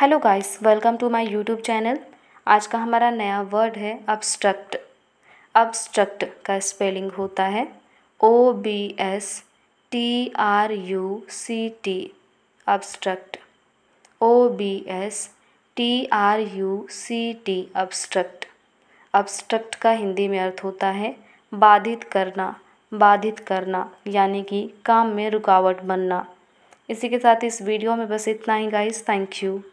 hello guys welcome to my YouTube channel आज का हमारा नया वर्ड है अब्स्ट्रक्ट अब्स्ट्रक्ट का स्पेलिंग होता है O B S T R U C T obstruct O B S T R U C T obstruct obstruct का हिंदी में अर्थ होता है बाधित करना बाधित करना यानी कि काम में रुकावट बनना इसी के साथ इस वीडियो में बस इतना ही गाइस थैंक यू